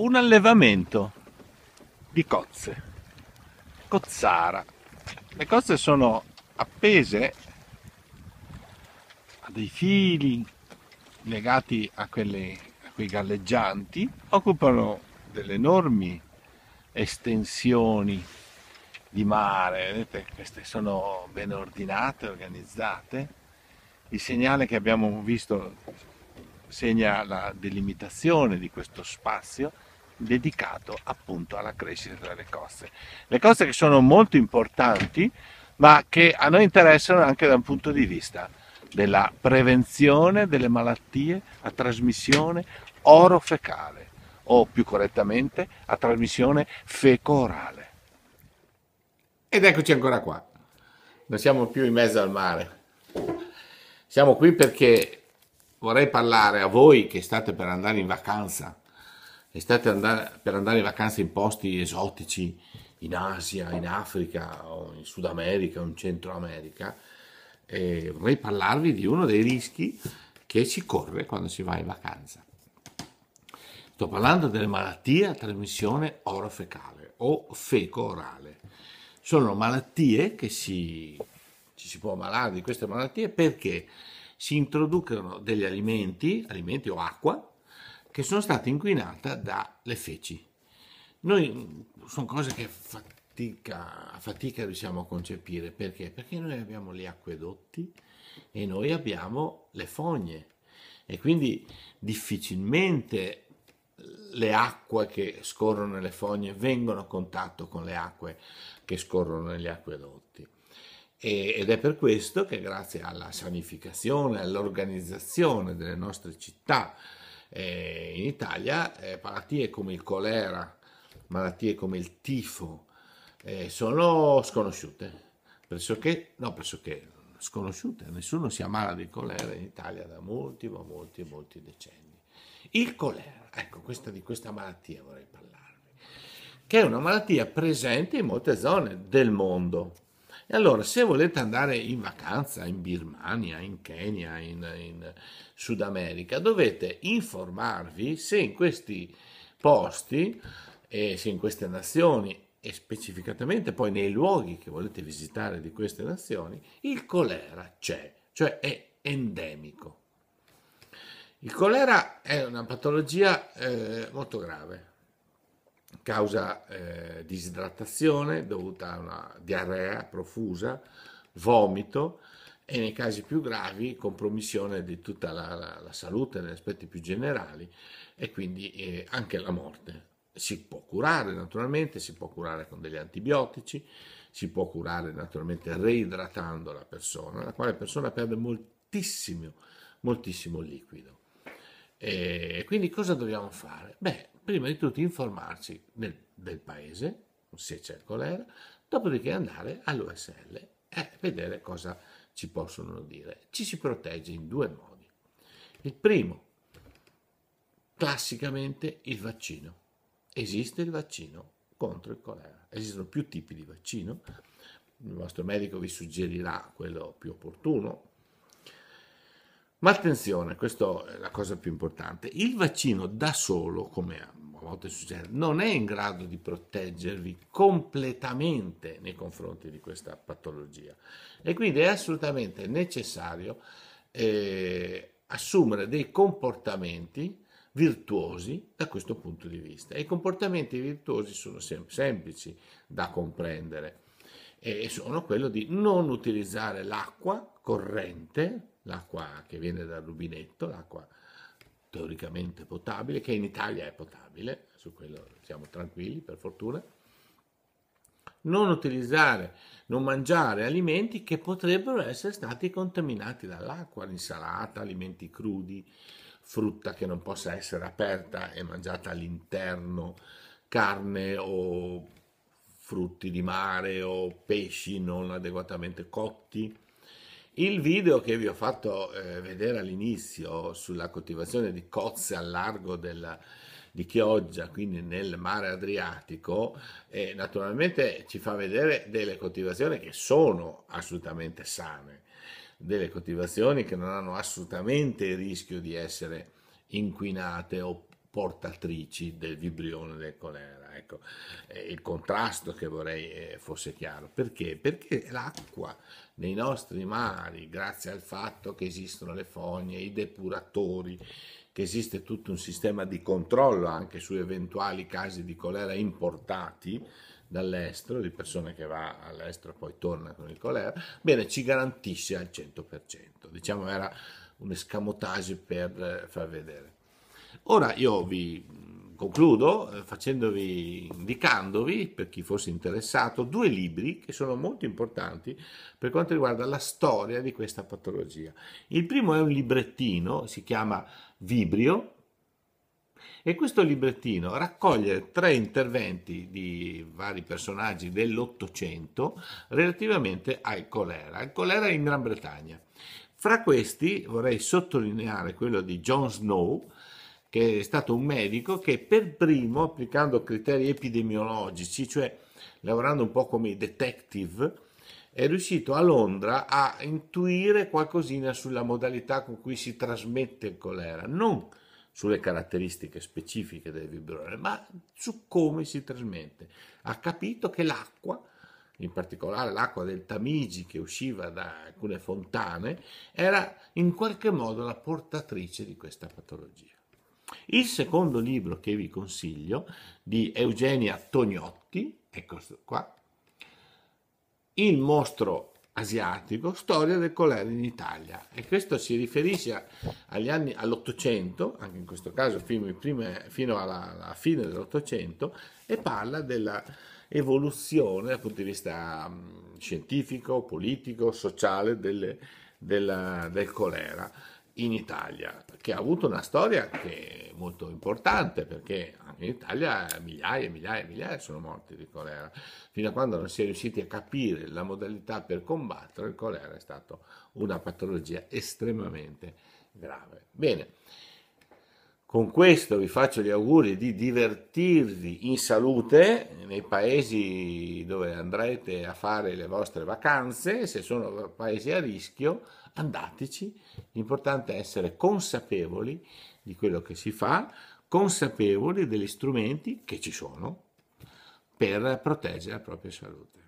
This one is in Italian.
un allevamento di cozze, cozzara. Le cozze sono appese a dei fili legati a, quelle, a quei galleggianti, occupano delle enormi estensioni di mare, vedete queste sono ben ordinate, organizzate. Il segnale che abbiamo visto segna la delimitazione di questo spazio dedicato appunto alla crescita delle coste. Le coste che sono molto importanti ma che a noi interessano anche da un punto di vista della prevenzione delle malattie a trasmissione orofecale o più correttamente a trasmissione feco-orale. Ed eccoci ancora qua, non siamo più in mezzo al mare. Siamo qui perché vorrei parlare a voi che state per andare in vacanza L'estate andare, per andare in vacanza in posti esotici, in Asia, in Africa, o in Sud America, o in Centro America, e eh, vorrei parlarvi di uno dei rischi che si corre quando si va in vacanza. Sto parlando delle malattie a trasmissione orofecale o feco-orale. Sono malattie che si, ci si può ammalare di queste malattie perché si introducono degli alimenti, alimenti o acqua, che sono stata inquinata dalle feci. Noi sono cose che fatica, fatica riusciamo a concepire perché? Perché noi abbiamo gli acquedotti e noi abbiamo le fogne e quindi difficilmente le acque che scorrono nelle fogne vengono a contatto con le acque che scorrono negli acquedotti. ed è per questo che grazie alla sanificazione, all'organizzazione delle nostre città, eh, in Italia, eh, malattie come il colera, malattie come il tifo, eh, sono sconosciute, pressoché, no, pressoché sconosciute, nessuno si ammala di colera in Italia da molti, ma molti, molti decenni. Il colera, ecco, questa, di questa malattia vorrei parlarvi, che è una malattia presente in molte zone del mondo e allora, se volete andare in vacanza in Birmania, in Kenya, in, in Sud America, dovete informarvi se in questi posti e eh, se in queste nazioni e specificatamente poi nei luoghi che volete visitare di queste nazioni, il colera c'è, cioè è endemico. Il colera è una patologia eh, molto grave, causa eh, disidratazione dovuta a una diarrea profusa, vomito e nei casi più gravi compromissione di tutta la, la, la salute negli aspetti più generali e quindi eh, anche la morte. Si può curare naturalmente, si può curare con degli antibiotici, si può curare naturalmente reidratando la persona, la quale persona perde moltissimo, moltissimo liquido. E quindi cosa dobbiamo fare? Beh, prima di tutto informarci nel, del paese, se c'è il colera, dopodiché andare all'USL e vedere cosa ci possono dire. Ci si protegge in due modi. Il primo, classicamente il vaccino. Esiste il vaccino contro il colera. Esistono più tipi di vaccino. Il vostro medico vi suggerirà quello più opportuno, ma attenzione, questa è la cosa più importante, il vaccino da solo, come a volte succede, non è in grado di proteggervi completamente nei confronti di questa patologia e quindi è assolutamente necessario eh, assumere dei comportamenti virtuosi da questo punto di vista. E i comportamenti virtuosi sono sem- semplici da comprendere e sono quello di non utilizzare l'acqua corrente l'acqua che viene dal rubinetto, l'acqua teoricamente potabile, che in Italia è potabile, su quello siamo tranquilli per fortuna, non utilizzare, non mangiare alimenti che potrebbero essere stati contaminati dall'acqua, insalata, alimenti crudi, frutta che non possa essere aperta e mangiata all'interno, carne o frutti di mare o pesci non adeguatamente cotti il video che vi ho fatto eh, vedere all'inizio sulla coltivazione di cozze al largo della, di Chioggia, quindi nel mare Adriatico, eh, naturalmente ci fa vedere delle coltivazioni che sono assolutamente sane, delle coltivazioni che non hanno assolutamente il rischio di essere inquinate o portatrici del vibrione del colera. Ecco, il contrasto che vorrei eh, fosse chiaro. Perché? Perché l'acqua nei nostri mari, grazie al fatto che esistono le fogne, i depuratori, che esiste tutto un sistema di controllo anche su eventuali casi di colera importati, dall'estero, di persone che va all'estero e poi torna con il colera, bene, ci garantisce al 100%. Diciamo era un escamotage per eh, far vedere. Ora io vi concludo eh, facendovi, indicandovi, per chi fosse interessato, due libri che sono molto importanti per quanto riguarda la storia di questa patologia. Il primo è un librettino, si chiama Vibrio, e questo librettino raccoglie tre interventi di vari personaggi dell'Ottocento relativamente al colera, al colera in Gran Bretagna. Fra questi vorrei sottolineare quello di Jon Snow, che è stato un medico che per primo, applicando criteri epidemiologici, cioè lavorando un po' come detective, è riuscito a Londra a intuire qualcosina sulla modalità con cui si trasmette il colera, non sulle caratteristiche specifiche del vibrone, ma su come si trasmette. Ha capito che l'acqua, in particolare l'acqua del Tamigi che usciva da alcune fontane, era in qualche modo la portatrice di questa patologia. Il secondo libro che vi consiglio di Eugenia Tognotti, è questo qua, Il mostro asiatico, storia del colera in Italia. E questo si riferisce agli anni, all'Ottocento, anche in questo caso fino, prime, fino alla, alla, fine dell'Ottocento, e parla dell'evoluzione dal punto di vista mm, scientifico, politico, sociale delle, della, del colera in Italia, che ha avuto una storia che è molto importante perché anche in Italia migliaia e migliaia e migliaia sono morti di colera. Fino a quando non si è riusciti a capire la modalità per combattere il colera è stata una patologia estremamente grave. Bene, con questo vi faccio gli auguri di divertirvi in salute nei paesi dove andrete a fare le vostre vacanze, se sono paesi a rischio andateci, l'importante è essere consapevoli di quello che si fa, consapevoli degli strumenti che ci sono per proteggere la propria salute.